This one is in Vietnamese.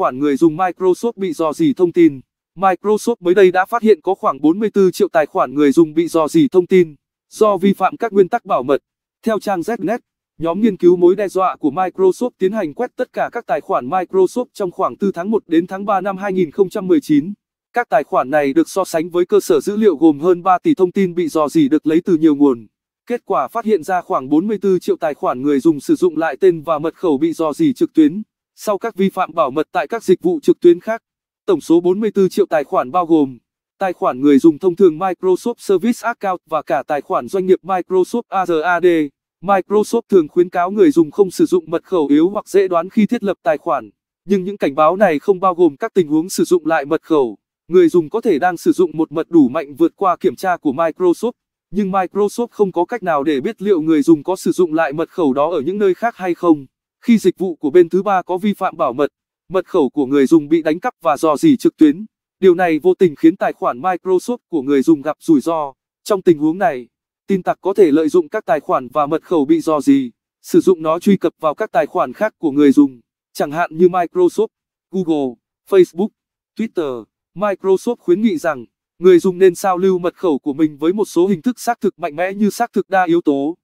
khoản người dùng Microsoft bị dò dỉ thông tin. Microsoft mới đây đã phát hiện có khoảng 44 triệu tài khoản người dùng bị dò dỉ thông tin do vi phạm các nguyên tắc bảo mật. Theo trang Znet, nhóm nghiên cứu mối đe dọa của Microsoft tiến hành quét tất cả các tài khoản Microsoft trong khoảng từ tháng 1 đến tháng 3 năm 2019. Các tài khoản này được so sánh với cơ sở dữ liệu gồm hơn 3 tỷ thông tin bị dò dỉ được lấy từ nhiều nguồn. Kết quả phát hiện ra khoảng 44 triệu tài khoản người dùng sử dụng lại tên và mật khẩu bị dò dỉ trực tuyến. Sau các vi phạm bảo mật tại các dịch vụ trực tuyến khác, tổng số 44 triệu tài khoản bao gồm tài khoản người dùng thông thường Microsoft Service Account và cả tài khoản doanh nghiệp Microsoft Azure AD. Microsoft thường khuyến cáo người dùng không sử dụng mật khẩu yếu hoặc dễ đoán khi thiết lập tài khoản, nhưng những cảnh báo này không bao gồm các tình huống sử dụng lại mật khẩu. Người dùng có thể đang sử dụng một mật đủ mạnh vượt qua kiểm tra của Microsoft, nhưng Microsoft không có cách nào để biết liệu người dùng có sử dụng lại mật khẩu đó ở những nơi khác hay không. Khi dịch vụ của bên thứ ba có vi phạm bảo mật, mật khẩu của người dùng bị đánh cắp và dò dỉ trực tuyến. Điều này vô tình khiến tài khoản Microsoft của người dùng gặp rủi ro. Trong tình huống này, tin tặc có thể lợi dụng các tài khoản và mật khẩu bị dò dỉ, sử dụng nó truy cập vào các tài khoản khác của người dùng, chẳng hạn như Microsoft, Google, Facebook, Twitter. Microsoft khuyến nghị rằng, người dùng nên sao lưu mật khẩu của mình với một số hình thức xác thực mạnh mẽ như xác thực đa yếu tố.